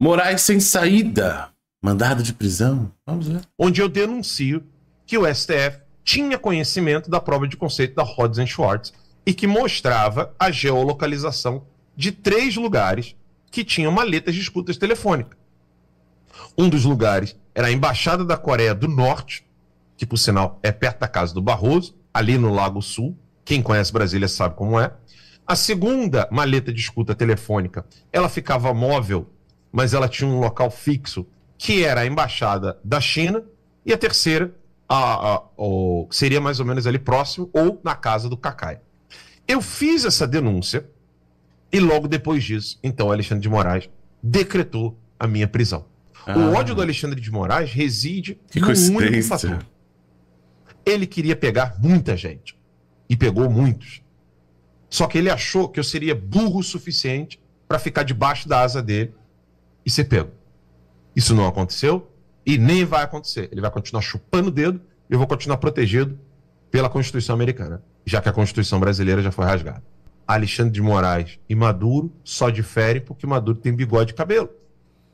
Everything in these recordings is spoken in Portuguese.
Moraes sem saída, mandado de prisão. Vamos ver. Onde eu denuncio que o STF tinha conhecimento da prova de conceito da Rhodes and Schwartz e que mostrava a geolocalização de três lugares que tinham maletas de escutas telefônicas. Um dos lugares era a Embaixada da Coreia do Norte, que por sinal é perto da casa do Barroso, ali no Lago Sul. Quem conhece Brasília sabe como é. A segunda maleta de escuta telefônica, ela ficava móvel mas ela tinha um local fixo, que era a Embaixada da China, e a terceira a, a, seria mais ou menos ali próximo, ou na casa do Cacai. Eu fiz essa denúncia, e logo depois disso, então, Alexandre de Moraes decretou a minha prisão. Ah. O ódio do Alexandre de Moraes reside em no único fator. Ele queria pegar muita gente. E pegou muitos. Só que ele achou que eu seria burro o suficiente para ficar debaixo da asa dele e ser é pego. Isso não aconteceu e nem vai acontecer. Ele vai continuar chupando o dedo e eu vou continuar protegido pela Constituição americana, já que a Constituição brasileira já foi rasgada. Alexandre de Moraes e Maduro só diferem porque Maduro tem bigode e cabelo.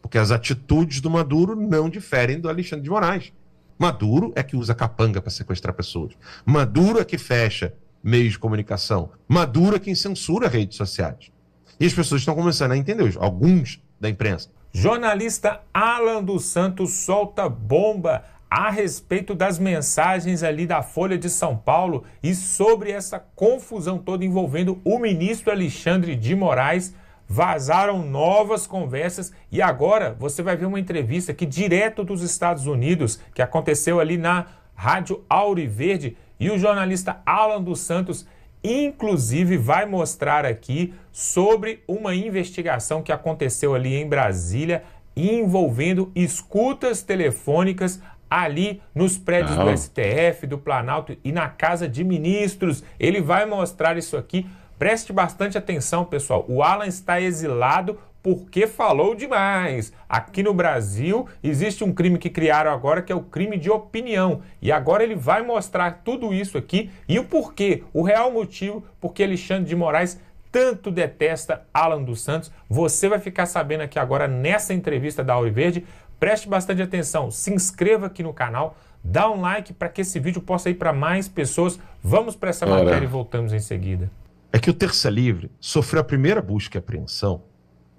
Porque as atitudes do Maduro não diferem do Alexandre de Moraes. Maduro é que usa capanga para sequestrar pessoas. Maduro é que fecha meios de comunicação. Maduro é quem censura redes sociais. E as pessoas estão começando a entender, alguns da imprensa, Jornalista Alan dos Santos solta bomba a respeito das mensagens ali da Folha de São Paulo e sobre essa confusão toda envolvendo o ministro Alexandre de Moraes. Vazaram novas conversas e agora você vai ver uma entrevista aqui direto dos Estados Unidos, que aconteceu ali na Rádio Auriverde, e o jornalista Alan dos Santos inclusive vai mostrar aqui sobre uma investigação que aconteceu ali em Brasília envolvendo escutas telefônicas ali nos prédios Não. do STF, do Planalto e na Casa de Ministros. Ele vai mostrar isso aqui. Preste bastante atenção, pessoal. O Alan está exilado porque falou demais. Aqui no Brasil existe um crime que criaram agora que é o crime de opinião. E agora ele vai mostrar tudo isso aqui e o porquê, o real motivo porque Alexandre de Moraes tanto detesta Alan dos Santos. Você vai ficar sabendo aqui agora nessa entrevista da Auri Verde. Preste bastante atenção, se inscreva aqui no canal, dá um like para que esse vídeo possa ir para mais pessoas. Vamos para essa matéria e voltamos em seguida. É que o Terça Livre sofreu a primeira busca e apreensão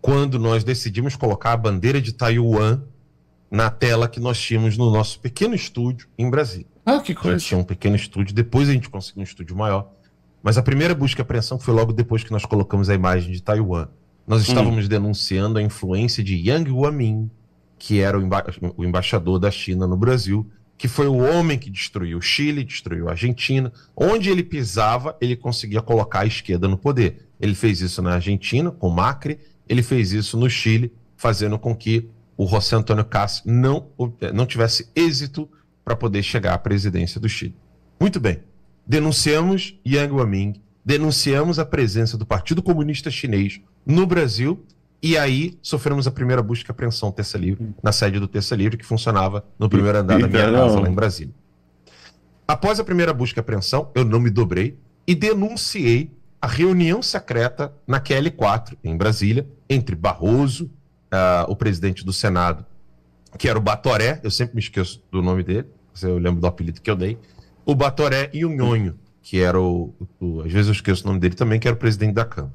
quando nós decidimos colocar a bandeira de Taiwan na tela que nós tínhamos no nosso pequeno estúdio em Brasília. Ah, que coisa. A gente tinha um pequeno estúdio, depois a gente conseguiu um estúdio maior. Mas a primeira busca e apreensão foi logo depois que nós colocamos a imagem de Taiwan. Nós hum. estávamos hum. denunciando a influência de Yang Guomin, que era o, emba o embaixador da China no Brasil, que foi o homem que destruiu o Chile, destruiu a Argentina. Onde ele pisava, ele conseguia colocar a esquerda no poder. Ele fez isso na Argentina, com Macri, ele fez isso no Chile, fazendo com que o José Antônio Cass não, eh, não tivesse êxito para poder chegar à presidência do Chile. Muito bem. Denunciamos Yang Waming, denunciamos a presença do Partido Comunista Chinês no Brasil e aí sofremos a primeira busca e apreensão terça livre, hum. na sede do terça livre que funcionava no primeiro andar da minha casa lá em Brasília. Após a primeira busca e apreensão, eu não me dobrei e denunciei a reunião secreta na QL4, em Brasília, entre Barroso, uh, o presidente do Senado, que era o Batoré, eu sempre me esqueço do nome dele, eu lembro do apelido que eu dei, o Batoré e o Nhonho, que era o, o, Às vezes eu esqueço o nome dele também, que era o presidente da Câmara.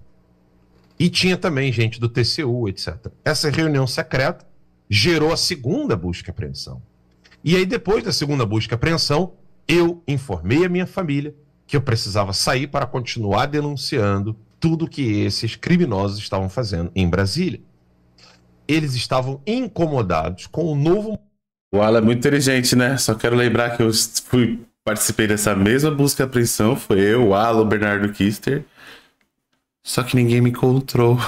E tinha também gente do TCU, etc. Essa reunião secreta gerou a segunda busca e apreensão. E aí, depois da segunda busca e apreensão, eu informei a minha família que eu precisava sair para continuar denunciando tudo que esses criminosos estavam fazendo em Brasília. Eles estavam incomodados com o novo. O Alan é muito inteligente, né? Só quero lembrar que eu fui, participei dessa mesma busca e apreensão. Foi eu, o Alan, o Bernardo Kister. Só que ninguém me encontrou.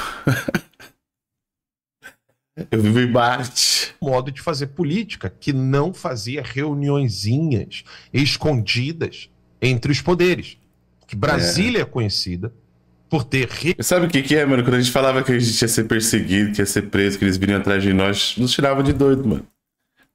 eu vivo em Marte. Modo de fazer política que não fazia reuniõezinhas escondidas entre os poderes. Que Brasília é, é conhecida por ter. Sabe o que, que, é, mano? Quando a gente falava que a gente ia ser perseguido, que ia ser preso, que eles viriam atrás de nós, nos tiravam de doido, mano.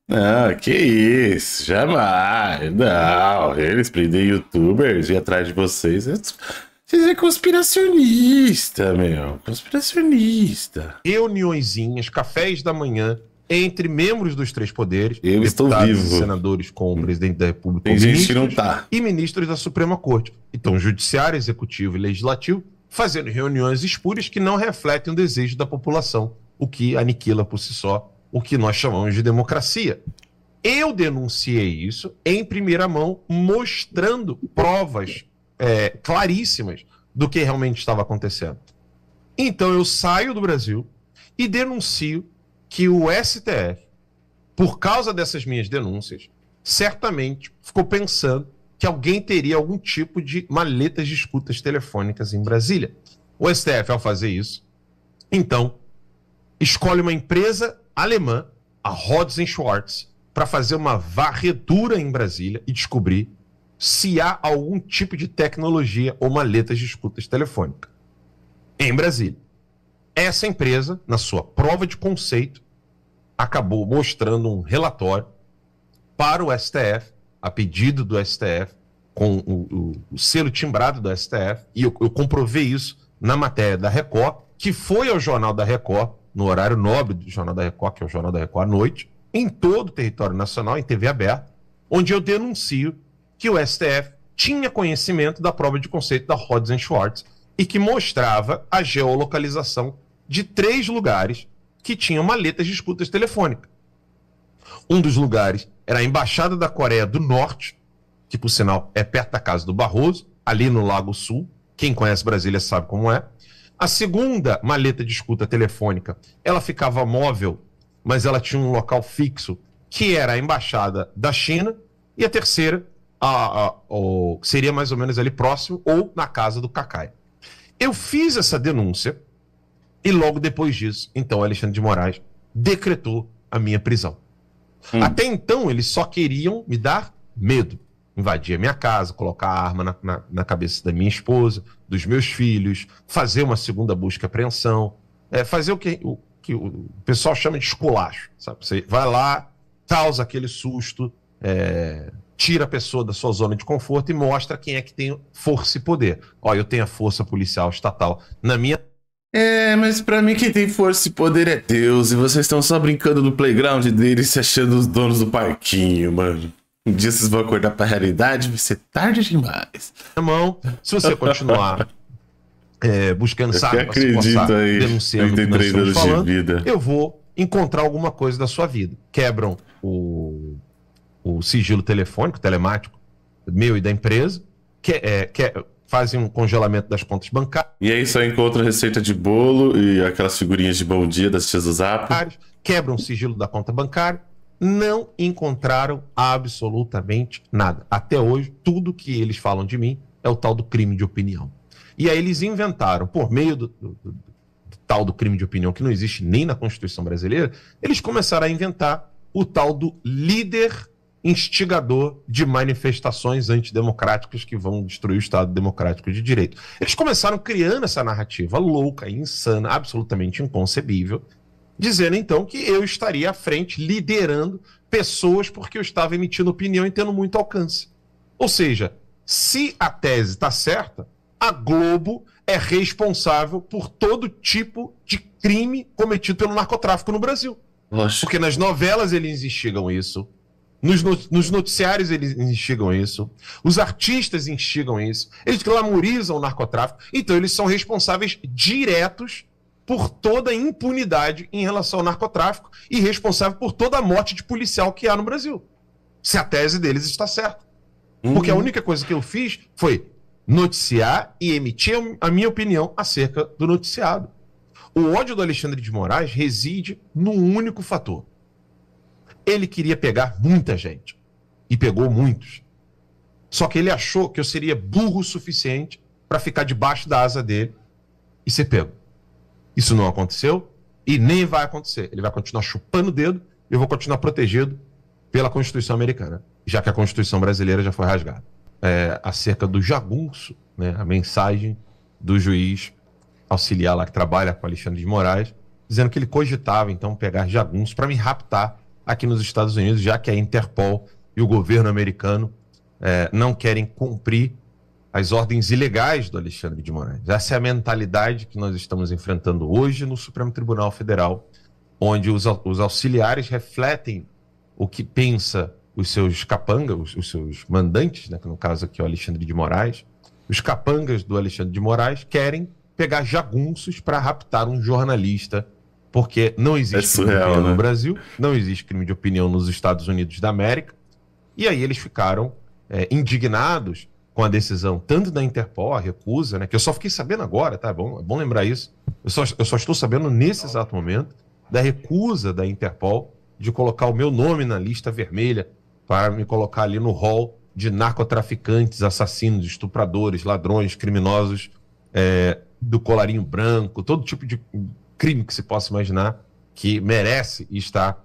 Não, que isso, jamais. Não, eles prendem youtubers e atrás de vocês. Vocês é conspiracionista, meu. Conspiracionista. Reuniõezinhas, cafés da manhã, entre membros dos três poderes, Eu estou vivo. senadores com o presidente da República Tem gente não tá. e ministros da Suprema Corte. Então, judiciário, executivo e legislativo fazendo reuniões espúrias que não refletem o desejo da população, o que aniquila por si só o que nós chamamos de democracia. Eu denunciei isso em primeira mão, mostrando provas é, claríssimas do que realmente estava acontecendo. Então eu saio do Brasil e denuncio que o STF, por causa dessas minhas denúncias, certamente ficou pensando que alguém teria algum tipo de maletas de escutas telefônicas em Brasília. O STF, ao fazer isso, então, escolhe uma empresa alemã, a Rhodes Schwartz, para fazer uma varredura em Brasília e descobrir se há algum tipo de tecnologia ou maletas de escutas telefônicas em Brasília. Essa empresa, na sua prova de conceito, acabou mostrando um relatório para o STF, a pedido do STF, com o, o, o selo timbrado do STF, e eu, eu comprovei isso na matéria da Record, que foi ao Jornal da Record, no horário nobre do Jornal da Record, que é o Jornal da Record à noite, em todo o território nacional, em TV aberta, onde eu denuncio que o STF tinha conhecimento da prova de conceito da Rodson Schwartz e que mostrava a geolocalização de três lugares que tinha uma letra de disputas telefônicas. Um dos lugares era a Embaixada da Coreia do Norte, que por sinal é perto da casa do Barroso, ali no Lago Sul. Quem conhece Brasília sabe como é. A segunda maleta de escuta telefônica, ela ficava móvel, mas ela tinha um local fixo, que era a embaixada da China. E a terceira a, a, a, seria mais ou menos ali próximo ou na casa do Cacai. Eu fiz essa denúncia e logo depois disso, então Alexandre de Moraes decretou a minha prisão. Hum. Até então, eles só queriam me dar medo. Invadir a minha casa, colocar a arma na, na, na cabeça da minha esposa, dos meus filhos, fazer uma segunda busca e apreensão, é, fazer o que, o que o pessoal chama de esculacho. Sabe? Você vai lá, causa aquele susto, é, tira a pessoa da sua zona de conforto e mostra quem é que tem força e poder. Olha, eu tenho a força policial estatal na minha é, mas para mim quem tem força e poder é Deus, e vocês estão só brincando no playground dele e se achando os donos do parquinho, mano. Um dia vocês vão acordar pra realidade, vai ser tarde demais. Irmão, tá se você continuar é, buscando saco, acredito aí, denunciando 33 anos falando, de vida. eu vou encontrar alguma coisa da sua vida. Quebram o, o sigilo telefônico, telemático meu e da empresa, que, é, que, é fazem um congelamento das contas bancárias. E aí só encontra receita de bolo e aquelas figurinhas de bom dia das tias do Zap. Quebram o sigilo da conta bancária. Não encontraram absolutamente nada. Até hoje, tudo que eles falam de mim é o tal do crime de opinião. E aí eles inventaram, por meio do, do, do, do tal do crime de opinião, que não existe nem na Constituição brasileira, eles começaram a inventar o tal do líder instigador de manifestações antidemocráticas que vão destruir o Estado democrático de direito. Eles começaram criando essa narrativa louca, insana, absolutamente inconcebível, dizendo então que eu estaria à frente liderando pessoas porque eu estava emitindo opinião e tendo muito alcance. Ou seja, se a tese está certa, a Globo é responsável por todo tipo de crime cometido pelo narcotráfico no Brasil. Porque nas novelas eles instigam isso, nos, nos noticiários eles instigam isso, os artistas instigam isso, eles glamorizam o narcotráfico, então eles são responsáveis diretos por toda a impunidade em relação ao narcotráfico e responsável por toda a morte de policial que há no Brasil. Se a tese deles está certa. Uhum. Porque a uhum. única coisa que eu fiz foi noticiar e emitir a minha opinião acerca do noticiado. O ódio do Alexandre de Moraes reside no único fator: ele queria pegar muita gente e pegou muitos. Só que ele achou que eu seria burro o suficiente para ficar debaixo da asa dele e ser pego. Isso não aconteceu e nem vai acontecer. Ele vai continuar chupando o dedo e eu vou continuar protegido pela Constituição americana, já que a Constituição brasileira já foi rasgada. É, acerca do jagunço, né, a mensagem do juiz auxiliar lá que trabalha com Alexandre de Moraes, dizendo que ele cogitava então pegar jagunço para me raptar aqui nos Estados Unidos, já que a Interpol e o governo americano é, não querem cumprir as ordens ilegais do Alexandre de Moraes. Essa é a mentalidade que nós estamos enfrentando hoje no Supremo Tribunal Federal, onde os, os auxiliares refletem o que pensa os seus capangas, os, os, seus mandantes, né, que no caso aqui é o Alexandre de Moraes. Os capangas do Alexandre de Moraes querem pegar jagunços para raptar um jornalista porque não é existe é surreal, crime né? no Brasil, não existe crime de opinião nos Estados Unidos da América. E aí eles ficaram é, indignados com a decisão tanto da Interpol, a recusa, né, que eu só fiquei sabendo agora, tá é bom? É bom lembrar isso. Eu só, eu só estou sabendo nesse exato momento da recusa da Interpol de colocar o meu nome na lista vermelha para me colocar ali no hall de narcotraficantes, assassinos, estupradores, ladrões, criminosos é, do colarinho branco, todo tipo de crime que se possa imaginar que merece estar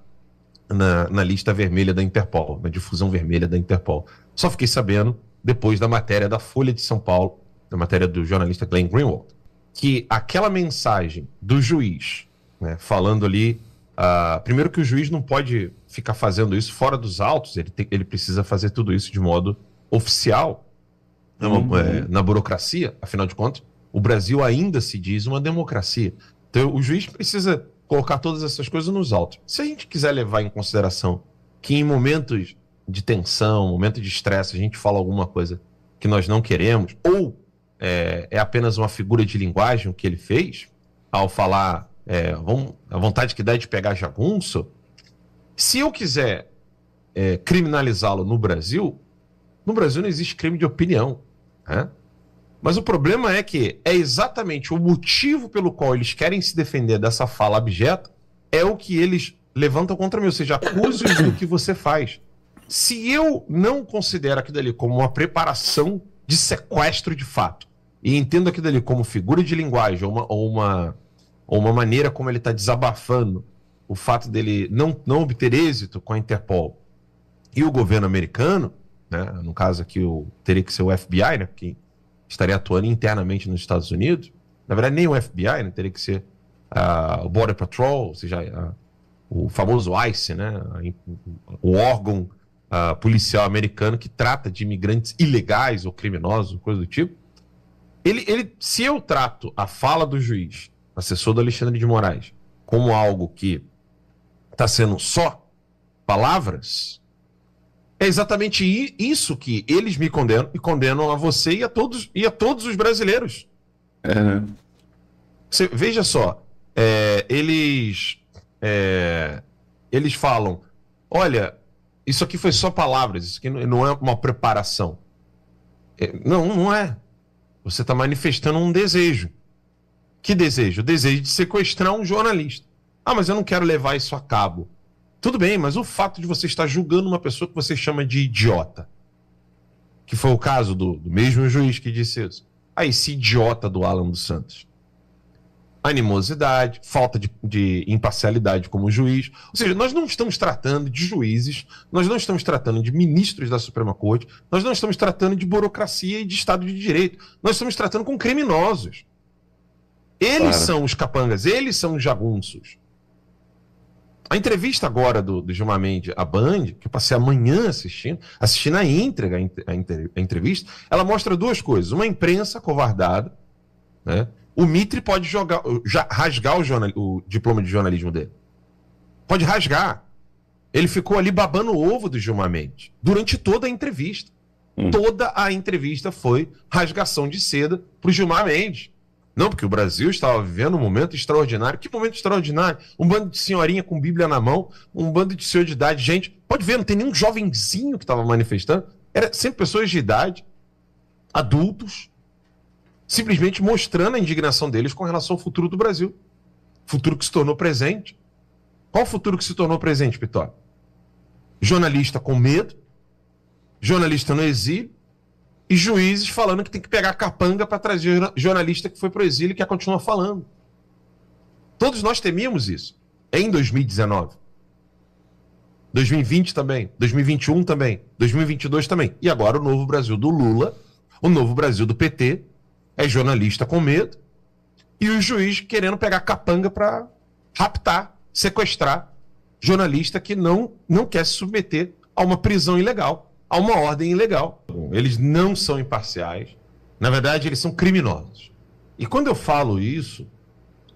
na, na lista vermelha da Interpol, na difusão vermelha da Interpol. Só fiquei sabendo depois da matéria da Folha de São Paulo, da matéria do jornalista Glenn Greenwald, que aquela mensagem do juiz, né, falando ali, uh, primeiro que o juiz não pode ficar fazendo isso fora dos autos, ele, tem, ele precisa fazer tudo isso de modo oficial uhum. é, na burocracia, afinal de contas, o Brasil ainda se diz uma democracia. Então, o juiz precisa colocar todas essas coisas nos autos. Se a gente quiser levar em consideração que em momentos de tensão, momento de estresse, a gente fala alguma coisa que nós não queremos, ou é, é apenas uma figura de linguagem o que ele fez, ao falar é, vamos, a vontade que dá é de pegar jagunço, se eu quiser é, criminalizá-lo no Brasil, no Brasil não existe crime de opinião. Né? Mas o problema é que é exatamente o motivo pelo qual eles querem se defender dessa fala abjeta é o que eles levantam contra mim, ou seja, acusos do que você faz. Se eu não considero aquilo ali como uma preparação de sequestro de fato, e entendo aquilo ali como figura de linguagem ou uma, ou uma, ou uma maneira como ele está desabafando o fato dele não, não obter êxito com a Interpol e o governo americano, né, no caso aqui o, teria que ser o FBI, né, porque estaria atuando internamente nos Estados Unidos, na verdade nem o FBI, né? teria que ser uh, o Border Patrol, ou seja, uh, o famoso ICE, né? o órgão uh, policial americano que trata de imigrantes ilegais ou criminosos, coisa do tipo. Ele, ele, se eu trato a fala do juiz, assessor do Alexandre de Moraes, como algo que está sendo só palavras, é exatamente isso que eles me condenam e condenam a você e a todos, e a todos os brasileiros. É, né? Você, veja só, é, eles, é, eles falam: olha, isso aqui foi só palavras, isso aqui não é uma preparação. É, não, não é. Você está manifestando um desejo. Que desejo? O desejo de sequestrar um jornalista. Ah, mas eu não quero levar isso a cabo. Tudo bem, mas o fato de você estar julgando uma pessoa que você chama de idiota, que foi o caso do, do mesmo juiz que disse isso. a ah, esse idiota do Alan dos Santos. Animosidade, falta de, de imparcialidade como juiz. Ou seja, nós não estamos tratando de juízes, nós não estamos tratando de ministros da Suprema Corte, nós não estamos tratando de burocracia e de Estado de Direito. Nós estamos tratando com criminosos. Eles claro. são os capangas, eles são os jagunços. A entrevista agora do, do Gilmar Mendes à Band, que eu passei amanhã assistindo, assistindo a entrega a, inter, a entrevista, ela mostra duas coisas. Uma imprensa covardada, né? O Mitre pode jogar, rasgar o, jornal, o diploma de jornalismo dele. Pode rasgar. Ele ficou ali babando o ovo do Gilmar Mendes durante toda a entrevista. Hum. Toda a entrevista foi rasgação de seda para o Gilmar Mendes. Não, porque o Brasil estava vivendo um momento extraordinário. Que momento extraordinário? Um bando de senhorinha com Bíblia na mão, um bando de senhor de idade. Gente, pode ver, não tem nenhum jovenzinho que estava manifestando. Era sempre pessoas de idade, adultos, simplesmente mostrando a indignação deles com relação ao futuro do Brasil. Futuro que se tornou presente. Qual o futuro que se tornou presente, Pitó? Jornalista com medo, jornalista no exílio, e juízes falando que tem que pegar capanga para trazer jornalista que foi para o exílio e que continua falando. Todos nós temíamos isso em 2019. 2020 também, 2021 também, 2022 também. E agora o novo Brasil do Lula, o novo Brasil do PT, é jornalista com medo e o juiz querendo pegar capanga para raptar, sequestrar jornalista que não, não quer se submeter a uma prisão ilegal a uma ordem ilegal. Eles não são imparciais, na verdade, eles são criminosos. E quando eu falo isso,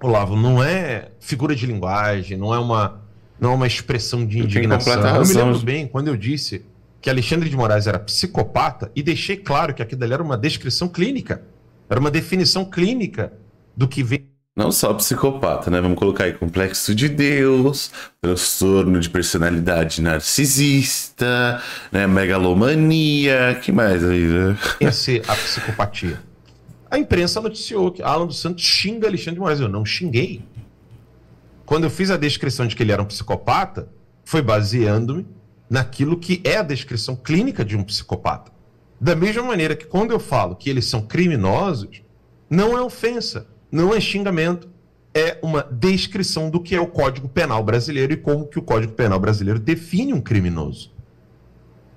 Olavo, não é figura de linguagem, não é uma, não é uma expressão de indignação. Eu me lembro bem quando eu disse que Alexandre de Moraes era psicopata e deixei claro que aquilo ali era uma descrição clínica, era uma definição clínica do que vem não só psicopata, né? Vamos colocar aí complexo de Deus, transtorno de personalidade narcisista, né? Megalomania, que mais aí? Né? Esse a psicopatia. A imprensa noticiou que Alan dos Santos xinga Alexandre de Moraes. Eu não xinguei. Quando eu fiz a descrição de que ele era um psicopata, foi baseando-me naquilo que é a descrição clínica de um psicopata. Da mesma maneira que quando eu falo que eles são criminosos, não é ofensa não é xingamento, é uma descrição do que é o Código Penal brasileiro e como que o Código Penal brasileiro define um criminoso.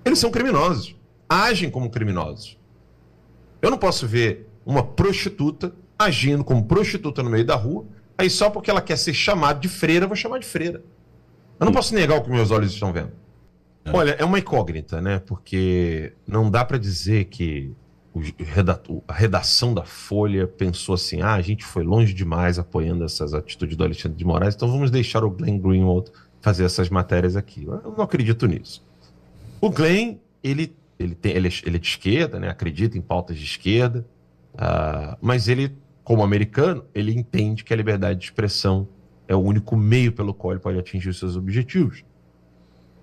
Eles são criminosos, agem como criminosos. Eu não posso ver uma prostituta agindo como prostituta no meio da rua, aí só porque ela quer ser chamada de freira, eu vou chamar de freira. Eu não posso negar o que meus olhos estão vendo. É. Olha, é uma incógnita, né? Porque não dá para dizer que a redação da Folha pensou assim: ah, a gente foi longe demais apoiando essas atitudes do Alexandre de Moraes, então vamos deixar o Glenn Greenwald fazer essas matérias aqui. Eu não acredito nisso. O Glenn, ele, ele, tem, ele, é, ele é de esquerda, né? acredita em pautas de esquerda, uh, mas ele, como americano, ele entende que a liberdade de expressão é o único meio pelo qual ele pode atingir os seus objetivos.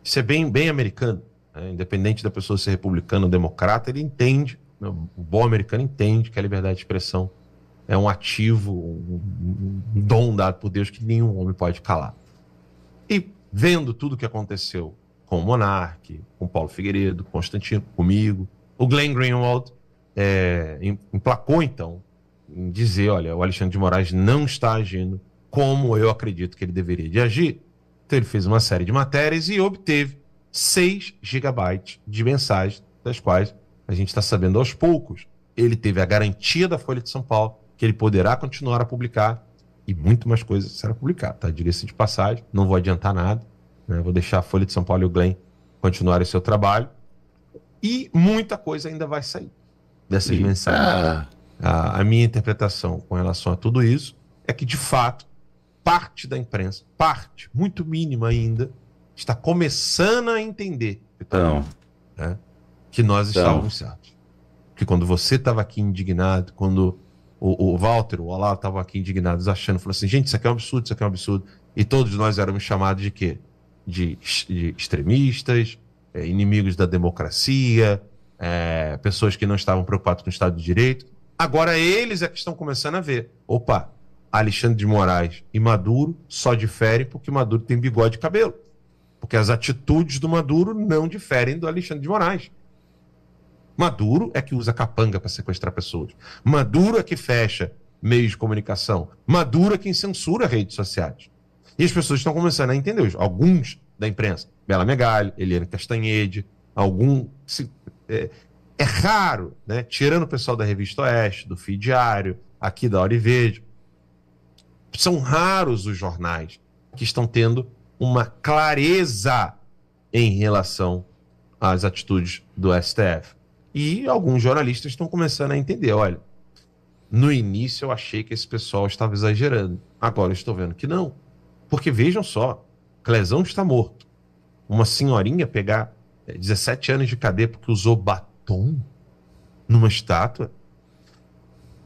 Isso é bem, bem americano. Né? Independente da pessoa ser republicana ou democrata, ele entende o bom americano entende que a liberdade de expressão é um ativo, um, dom dado por Deus que nenhum homem pode calar. E vendo tudo o que aconteceu com o Monarque, com Paulo Figueiredo, Constantino, comigo, o Glenn Greenwald é, emplacou então em dizer, olha, o Alexandre de Moraes não está agindo como eu acredito que ele deveria de agir. Então ele fez uma série de matérias e obteve 6 gigabytes de mensagens, das quais a gente está sabendo aos poucos, ele teve a garantia da Folha de São Paulo que ele poderá continuar a publicar e muito mais coisas será publicado, tá? Diga-se de passagem, não vou adiantar nada, né? vou deixar a Folha de São Paulo e o Glenn continuarem o seu trabalho e muita coisa ainda vai sair dessas e... mensagens. Ah. A, a minha interpretação com relação a tudo isso é que, de fato, parte da imprensa, parte muito mínima ainda, está começando a entender. Então, né? que nós então. estávamos certos. Que quando você estava aqui indignado, quando o, o Walter, o Olá estavam aqui indignados, achando, falou assim, gente, isso aqui é um absurdo, isso aqui é um absurdo. E todos nós éramos chamados de quê? De, de extremistas, é, inimigos da democracia, é, pessoas que não estavam preocupadas com o Estado de Direito. Agora eles é que estão começando a ver. Opa, Alexandre de Moraes e Maduro só diferem porque Maduro tem bigode e cabelo. Porque as atitudes do Maduro não diferem do Alexandre de Moraes. Maduro é que usa capanga para sequestrar pessoas. Maduro é que fecha meios de comunicação. Maduro é quem censura redes sociais. E as pessoas estão começando a entender hoje. Alguns da imprensa, Bela Megalho, Eliane Castanhede, algum. Se, é, é, raro, né? Tirando o pessoal da Revista Oeste, do Fim Diário, aqui da Hora e Verde. São raros os jornais que estão tendo uma clareza em relação às atitudes do STF. E alguns jornalistas estão começando a entender: olha, no início eu achei que esse pessoal estava exagerando, agora eu estou vendo que não. Porque vejam só: Clezão está morto. Uma senhorinha pegar 17 eh, anos de cadeia porque usou batom numa estátua.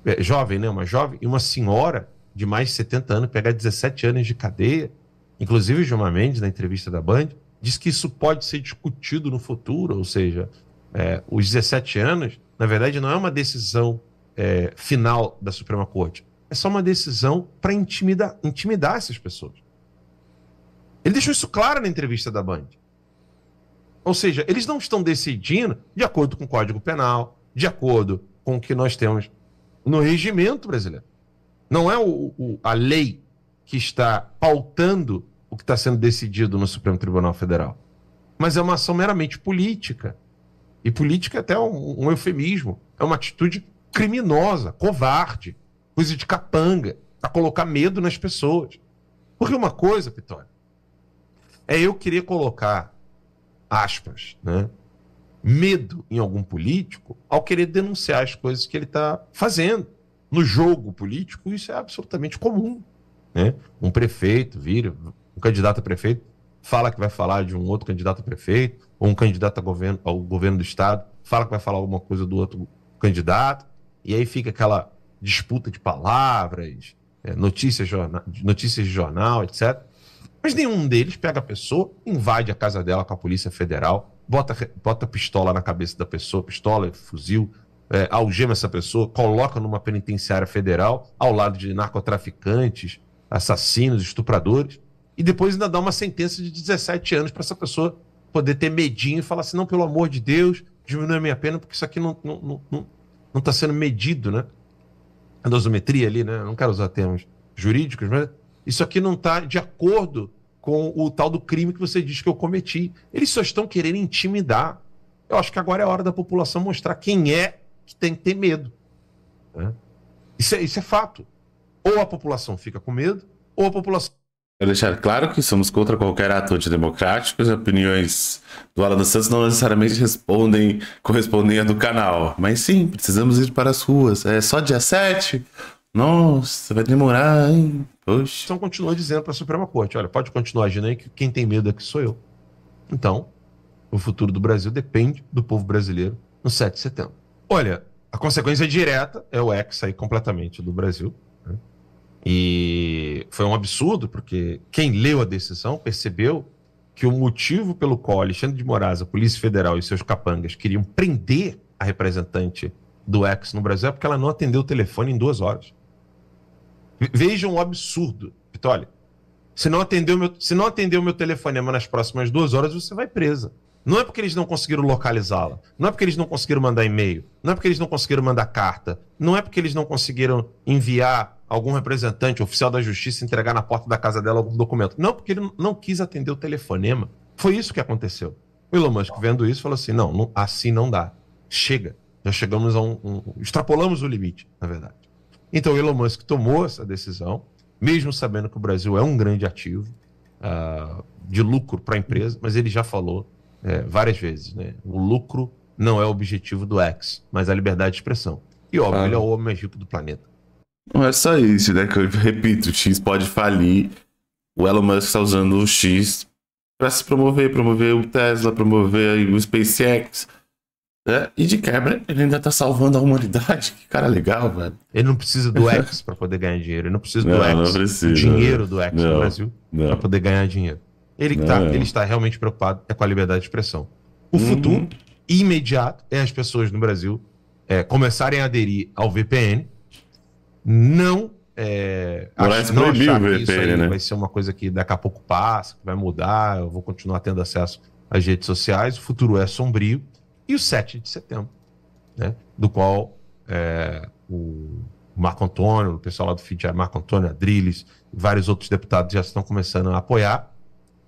É, jovem, né? Uma jovem e uma senhora de mais de 70 anos pegar 17 anos de cadeia. Inclusive, Gilmar Mendes, na entrevista da Band, diz que isso pode ser discutido no futuro, ou seja, é, os 17 anos, na verdade, não é uma decisão é, final da Suprema Corte. É só uma decisão para intimidar, intimidar essas pessoas. Ele deixou isso claro na entrevista da Band. Ou seja, eles não estão decidindo de acordo com o Código Penal, de acordo com o que nós temos no regimento brasileiro. Não é o, o, a lei que está pautando o que está sendo decidido no Supremo Tribunal Federal, mas é uma ação meramente política. E política é até um, um eufemismo. É uma atitude criminosa, covarde, coisa de capanga, a colocar medo nas pessoas. Porque uma coisa, Pitório, é eu querer colocar aspas, né? Medo em algum político ao querer denunciar as coisas que ele está fazendo. No jogo político, isso é absolutamente comum. Né? Um prefeito vira, um candidato a prefeito fala que vai falar de um outro candidato a prefeito, ou um candidato governo, ao governo do estado, fala que vai falar alguma coisa do outro candidato, e aí fica aquela disputa de palavras, é, notícias, jornal, notícias de jornal, etc. Mas nenhum deles pega a pessoa, invade a casa dela com a Polícia Federal, bota, bota pistola na cabeça da pessoa, pistola, fuzil, é, algema essa pessoa, coloca numa penitenciária federal ao lado de narcotraficantes, assassinos, estupradores e depois ainda dá uma sentença de 17 anos para essa pessoa poder ter medinho e falar assim: não, pelo amor de Deus, diminui a minha pena, porque isso aqui não está não, não, não tá sendo medido, né? A dosometria ali, né? Não quero usar termos jurídicos, mas isso aqui não está de acordo com o tal do crime que você diz que eu cometi. Eles só estão querendo intimidar. Eu acho que agora é hora da população mostrar quem é que tem que ter medo. Né? Isso, é, isso é fato. Ou a população fica com medo, ou a população Quero deixar claro que somos contra qualquer ato antidemocrático. As opiniões do Alan dos Santos não necessariamente respondem, correspondem à do canal. Mas sim, precisamos ir para as ruas. É só dia 7? Nossa, vai demorar, hein? Poxa. Então continua dizendo para a Suprema Corte: olha, pode continuar agindo aí que quem tem medo aqui sou eu. Então, o futuro do Brasil depende do povo brasileiro no 7 de setembro. Olha, a consequência direta é o ex sair completamente do Brasil. E foi um absurdo, porque quem leu a decisão percebeu que o motivo pelo qual Alexandre de Moraes, a Polícia Federal e seus capangas queriam prender a representante do ex no Brasil é porque ela não atendeu o telefone em duas horas. Vejam o absurdo, Vitória. Se não atendeu meu, se não atendeu meu telefonema nas próximas duas horas, você vai presa. Não é porque eles não conseguiram localizá-la, não é porque eles não conseguiram mandar e-mail, não é porque eles não conseguiram mandar carta, não é porque eles não conseguiram enviar algum representante oficial da justiça entregar na porta da casa dela algum documento. Não, porque ele não quis atender o telefonema. Foi isso que aconteceu. O Elon Musk, vendo isso, falou assim: não, não assim não dá. Chega. Já chegamos a um, um. Extrapolamos o limite, na verdade. Então o Elon Musk tomou essa decisão, mesmo sabendo que o Brasil é um grande ativo uh, de lucro para a empresa, mas ele já falou é, várias vezes: né? o lucro não é o objetivo do X, mas a liberdade de expressão. E óbvio, ah. ele é o homem mais rico do planeta. Não é só isso, né? Que eu repito, o X pode falir. O Elon Musk está usando o X para se promover, promover o Tesla, promover o SpaceX. Né? E de quebra, ele ainda tá salvando a humanidade. Que cara legal, velho. Ele não precisa do X para poder ganhar dinheiro. Ele não precisa do não, X. Não precisa, dinheiro do X não, no Brasil para poder ganhar dinheiro. Ele, tá, ele está realmente preocupado é com a liberdade de expressão. O uhum. futuro imediato é as pessoas no Brasil é, começarem a aderir ao VPN não. É, Moraes não proibiu o VPN, né? Vai ser uma coisa que daqui a pouco passa, vai mudar, eu vou continuar tendo acesso às redes sociais, o futuro é sombrio. E o 7 de setembro, né? Do qual é, o Marco Antônio, o pessoal lá do FIDIAR, Marco Antônio, Adriles, vários outros deputados já estão começando a apoiar,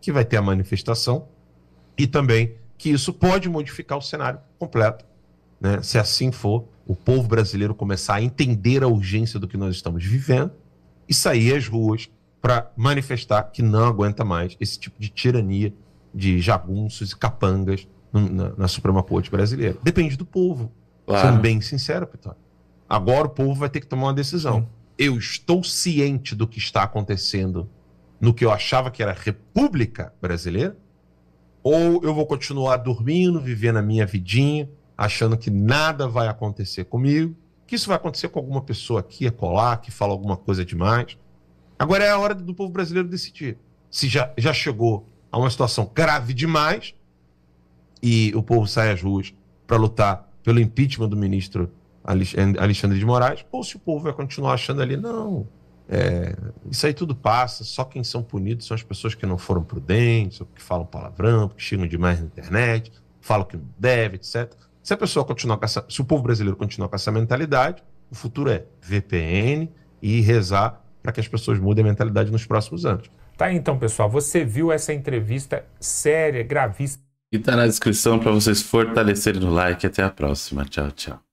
que vai ter a manifestação, e também que isso pode modificar o cenário completo né, se assim for, o povo brasileiro começar a entender a urgência do que nós estamos vivendo e sair às ruas para manifestar que não aguenta mais esse tipo de tirania de jagunços e capangas na, na Suprema Corte brasileira. Depende do povo. Claro. Sendo bem sincero, Pitó. Agora o povo vai ter que tomar uma decisão. Eu estou ciente do que está acontecendo no que eu achava que era República Brasileira? Ou eu vou continuar dormindo, vivendo a minha vidinha, achando que nada vai acontecer comigo, que isso vai acontecer com alguma pessoa aqui, a colar, que fala alguma coisa demais. Agora é a hora do povo brasileiro decidir. Se já, já chegou a uma situação grave demais e o povo sai às ruas para lutar pelo impeachment do ministro Alexandre de Moraes, ou se o povo vai continuar achando ali, não, é, isso aí tudo passa, só quem são punidos são as pessoas que não foram prudentes, ou que falam palavrão, que xingam demais na internet, falam que não deve, etc. Se a pessoa continuar com essa, se o povo brasileiro continuar com essa mentalidade, o futuro é VPN e rezar para que as pessoas mudem a mentalidade nos próximos anos. Tá então, pessoal, você viu essa entrevista séria, gravíssima. E tá na descrição para vocês fortalecerem no like. Até a próxima. Tchau, tchau.